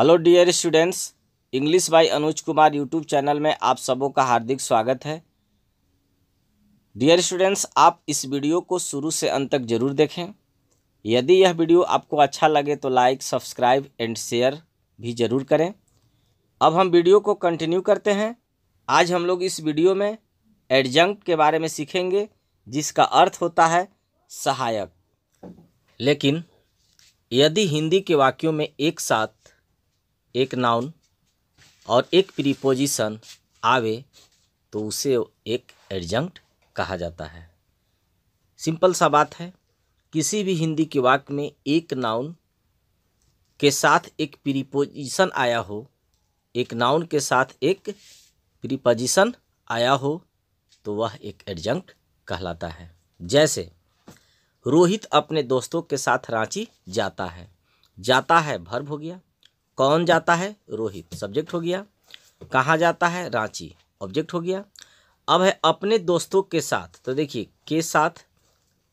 hello dear students English by Anuj Kumar YouTube channel में आप सबों का हार्दिक स्वागत है डियर स्टूडेंट्स आप इस वीडियो को शुरू से अंत तक जरूर देखें यदि यह वीडियो आपको अच्छा लगे तो लाइक सब्सक्राइब एंड शेयर भी ज़रूर करें अब हम वीडियो को कंटिन्यू करते हैं आज हम लोग इस वीडियो में एडजंक्ट के बारे में सीखेंगे जिसका अर्थ होता है सहायक लेकिन यदि हिंदी के वाक्यों में एक साथ एक नाउन और एक प्रीपोजिशन आवे तो उसे एक एडजंक्ट कहा जाता है सिंपल सा बात है किसी भी हिंदी के वाक्य में एक नाउन के साथ एक प्रीपोजिशन आया हो एक नाउन के साथ एक प्रीपोजिशन आया हो तो वह एक एडजंक्ट कहलाता है जैसे रोहित अपने दोस्तों के साथ रांची जाता है जाता है भर्ब हो गया कौन जाता है रोहित सब्जेक्ट हो गया कहाँ जाता है रांची ऑब्जेक्ट हो गया अब है अपने दोस्तों के साथ तो देखिए के साथ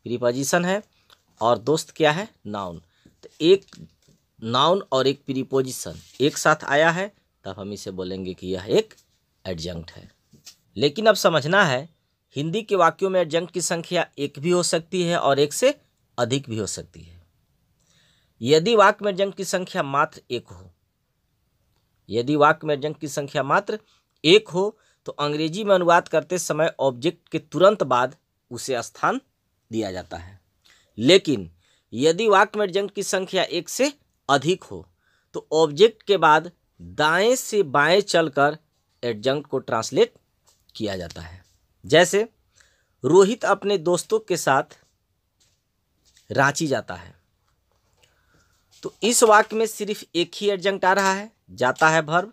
प्रीपोजिशन है और दोस्त क्या है नाउन तो एक नाउन और एक प्रीपोजिशन एक साथ आया है तब हम इसे बोलेंगे कि यह एक एडजंक्ट है लेकिन अब समझना है हिंदी के वाक्यों में एडजंक्ट की संख्या एक भी हो सकती है और एक से अधिक भी हो सकती है यदि वाक्य में एडजंक्ट की संख्या मात्र एक हो यदि वाक्य में जंग की संख्या मात्र एक हो तो अंग्रेजी में अनुवाद करते समय ऑब्जेक्ट के तुरंत बाद उसे स्थान दिया जाता है लेकिन यदि वाक्य में जंग की संख्या एक से अधिक हो तो ऑब्जेक्ट के बाद दाएं से बाएं चलकर एडजंक्ट को ट्रांसलेट किया जाता है जैसे रोहित अपने दोस्तों के साथ रांची जाता है तो इस वाक्य में सिर्फ एक ही एडजंक्ट आ रहा है जाता है भर्व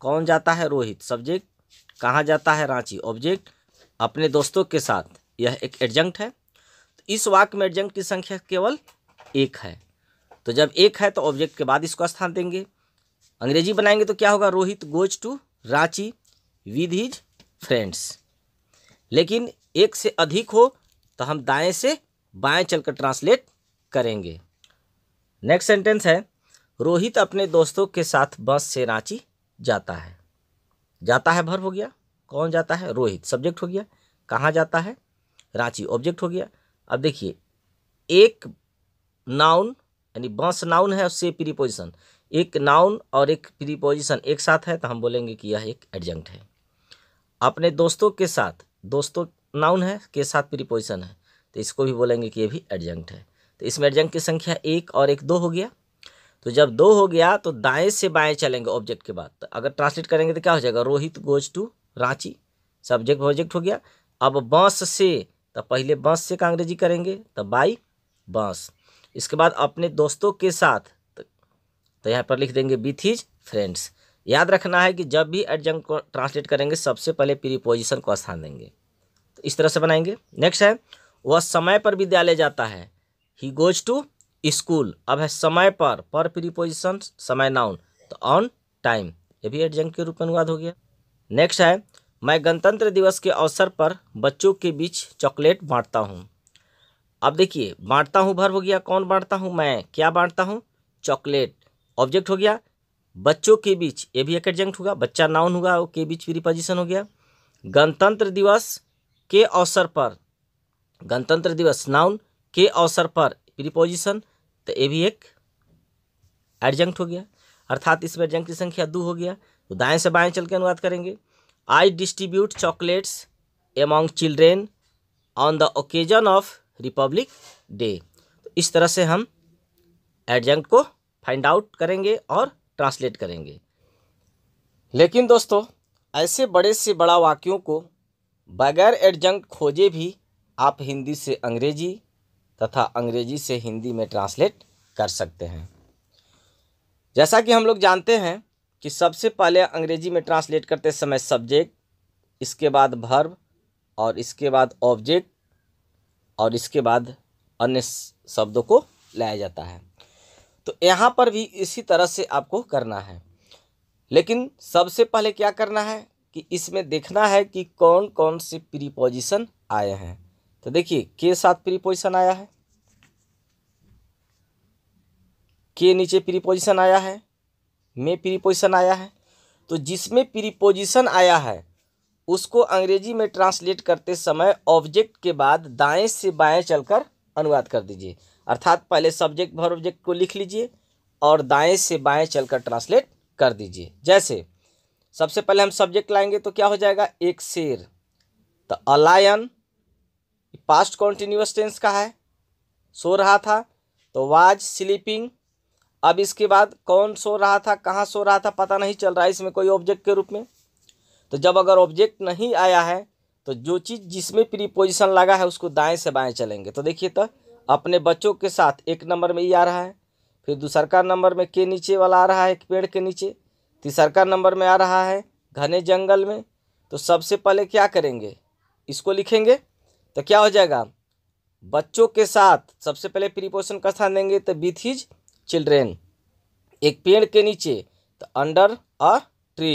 कौन जाता है रोहित सब्जेक्ट कहाँ जाता है रांची ऑब्जेक्ट अपने दोस्तों के साथ यह एक एडजंक्ट है तो इस वाक्य में एडजंक्ट की संख्या केवल एक है तो जब एक है तो ऑब्जेक्ट के बाद इसको स्थान देंगे अंग्रेजी बनाएंगे तो क्या होगा Rohit goes to Ranchi with his friends लेकिन एक से अधिक हो तो हम दाएं से बाएं चलकर ट्रांसलेट करेंगे नेक्स्ट सेंटेंस है रोहित अपने दोस्तों के साथ बस से रांची जाता है जाता है भर्व हो गया कौन जाता है रोहित सब्जेक्ट हो गया कहाँ जाता है रांची ऑब्जेक्ट हो गया अब देखिए एक नाउन यानी बस नाउन है उससे प्रीपोजिशन एक नाउन और एक प्रीपोजिशन एक साथ है तो हम बोलेंगे कि यह एक एडजंक्ट है अपने दोस्तों के साथ दोस्तों नाउन है के साथ प्रीपोजिशन है तो इसको भी बोलेंगे कि यह भी एडजंक्ट है तो इसमें एडजंक्ट की संख्या एक और एक दो हो गया तो जब दो हो गया तो दाएं से बाएं चलेंगे ऑब्जेक्ट के बाद अगर ट्रांसलेट करेंगे तो क्या हो जाएगा Rohit goes to Ranchi subject object हो गया अब बस से तो पहले बस से का अंग्रेजी करेंगे तो बाई बस इसके बाद अपने दोस्तों के साथ तो, तो यहाँ पर लिख देंगे विथ हिज फ्रेंड्स याद रखना है कि जब भी एडजंक्ट को ट्रांसलेट करेंगे सबसे पहले प्रीपोजिशन को स्थान देंगे तो इस तरह से बनाएंगे नेक्स्ट है वह समय पर विद्यालय जाता है ही गोज टू स्कूल अब है समय पर पर प्रीपोजिशन समय नाउन तो ऑन टाइम ये भी एडजेंट के रूप में अनुवाद हो गया नेक्स्ट है मैं गणतंत्र दिवस के अवसर पर बच्चों के बीच चॉकलेट बांटता हूँ अब देखिए बांटता हूँ भर हो गया कौन बांटता हूँ मैं क्या बांटता हूँ चॉकलेट ऑब्जेक्ट हो गया बच्चों के बीच ये भी एक एडजंक्ट होगा बच्चा नाउन होगा के बीच प्रीपोजिशन हो गया गणतंत्र दिवस के अवसर पर गणतंत्र दिवस नाउन के अवसर पर प्रीपोजिशन तो ये भी एक एडजंक्ट हो गया अर्थात इसमें एडजंक्ट की संख्या दो हो गया तो दाएं से बाएं चल के अनुवाद करेंगे I distribute chocolates among children on the occasion of Republic Day तो इस तरह से हम एडजंक्ट को फाइंड आउट करेंगे और ट्रांसलेट करेंगे लेकिन दोस्तों ऐसे बड़े से बड़ा वाक्यों को बगैर एडजंक्ट खोजे भी आप हिंदी से अंग्रेजी तथा अंग्रेजी से हिंदी में ट्रांसलेट कर सकते हैं जैसा कि हम लोग जानते हैं कि सबसे पहले अंग्रेजी में ट्रांसलेट करते समय सब्जेक्ट इसके बाद भर्ब और इसके बाद ऑब्जेक्ट और इसके बाद अन्य शब्दों को लाया जाता है तो यहाँ पर भी इसी तरह से आपको करना है लेकिन सबसे पहले क्या करना है कि इसमें देखना है कि कौन कौन से प्रीपोजिशन आए हैं तो देखिए के साथ प्रीपोजिशन आया है के नीचे प्रीपोजिशन आया है में प्रीपोजिशन आया है तो जिसमें प्रीपोजिशन आया है उसको अंग्रेजी में ट्रांसलेट करते समय ऑब्जेक्ट के बाद दाएं से बाएं चलकर अनुवाद कर दीजिए अर्थात पहले सब्जेक्ट भर ऑब्जेक्ट को लिख लीजिए और दाएं से बाएं चलकर ट्रांसलेट कर दीजिए जैसे सबसे पहले हम सब्जेक्ट लाएंगे तो क्या हो जाएगा एक शेर तो अलायन पास्ट कॉन्टिन्यूस टेंस का है सो रहा था तो वाज स्लीपिंग अब इसके बाद कौन सो रहा था कहाँ सो रहा था पता नहीं चल रहा है इसमें कोई ऑब्जेक्ट के रूप में तो जब अगर ऑब्जेक्ट नहीं आया है तो जो चीज़ जिसमें प्रीपोजिशन लगा है उसको दाएं से बाएं चलेंगे तो देखिए तो अपने बच्चों के साथ एक नंबर में ये आ रहा है फिर दूसरा नंबर में के नीचे वाला आ रहा है एक पेड़ के नीचे तीसरा नंबर में आ रहा है घने जंगल में तो सबसे पहले क्या करेंगे इसको लिखेंगे तो क्या हो जाएगा बच्चों के साथ सबसे पहले प्रीपोषण का स्थान देंगे तो विथ हिज चिल्ड्रेन एक पेड़ के नीचे तो अंडर अ ट्री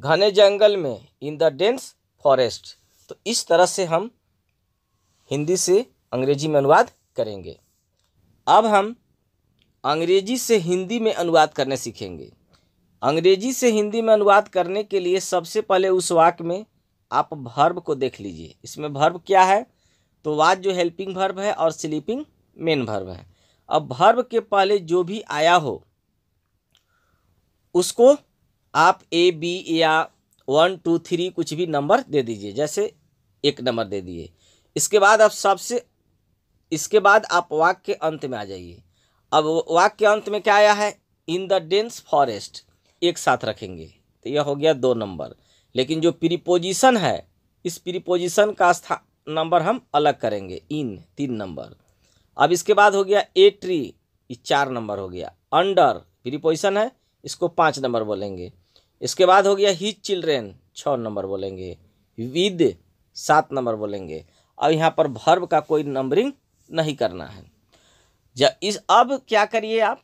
घने जंगल में इन द डेंस फॉरेस्ट तो इस तरह से हम हिंदी से अंग्रेजी में अनुवाद करेंगे अब हम अंग्रेजी से हिंदी में अनुवाद करने सीखेंगे अंग्रेजी से हिंदी में अनुवाद करने के लिए सबसे पहले उस वाक्य में आप भर्ब को देख लीजिए इसमें भर्ब क्या है तो वाज जो हेल्पिंग भर्ब है और स्लीपिंग मेन भर्ब है अब भर्ब के पहले जो भी आया हो उसको आप ए बी या वन टू थ्री कुछ भी नंबर दे दीजिए जैसे एक नंबर दे दिए इसके बाद आप सबसे इसके बाद आप वाक्य के अंत में आ जाइए अब वाक्य के अंत में क्या आया है इन द डेंस फॉरेस्ट एक साथ रखेंगे तो यह हो गया दो नंबर लेकिन जो प्रीपोजिशन है इस प्रीपोजिशन का स्था नंबर हम अलग करेंगे इन तीन नंबर अब इसके बाद हो गया ए ट्री ये चार नंबर हो गया अंडर प्रीपोजिशन है इसको पाँच नंबर बोलेंगे इसके बाद हो गया हिज चिल्ड्रेन छः नंबर बोलेंगे विद सात नंबर बोलेंगे अब यहाँ पर भर्व का कोई नंबरिंग नहीं करना है जब इस अब क्या करिए आप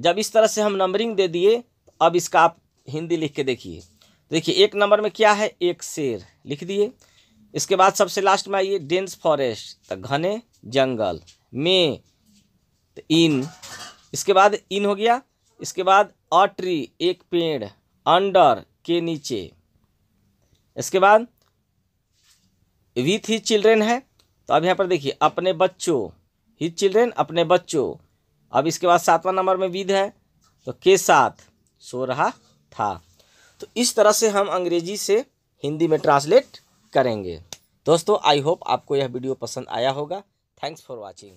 जब इस तरह से हम नंबरिंग दे दिए अब इसका आप हिंदी लिख के देखिए देखिए एक नंबर में क्या है एक शेर लिख दिए इसके बाद सबसे लास्ट में आइए डेंस फॉरेस्ट तो घने जंगल में तो इन इसके बाद इन हो गया इसके बाद अ ट्री एक पेड़ अंडर के नीचे इसके बाद विथ ही चिल्ड्रेन है तो अब यहाँ पर देखिए अपने बच्चों ही चिल्ड्रेन अपने बच्चों अब इसके बाद सातवां नंबर में विध है तो के साथ सो रहा था तो इस तरह से हम अंग्रेजी से हिंदी में ट्रांसलेट करेंगे दोस्तों आई होप आपको यह वीडियो पसंद आया होगा थैंक्स फॉर वॉचिंग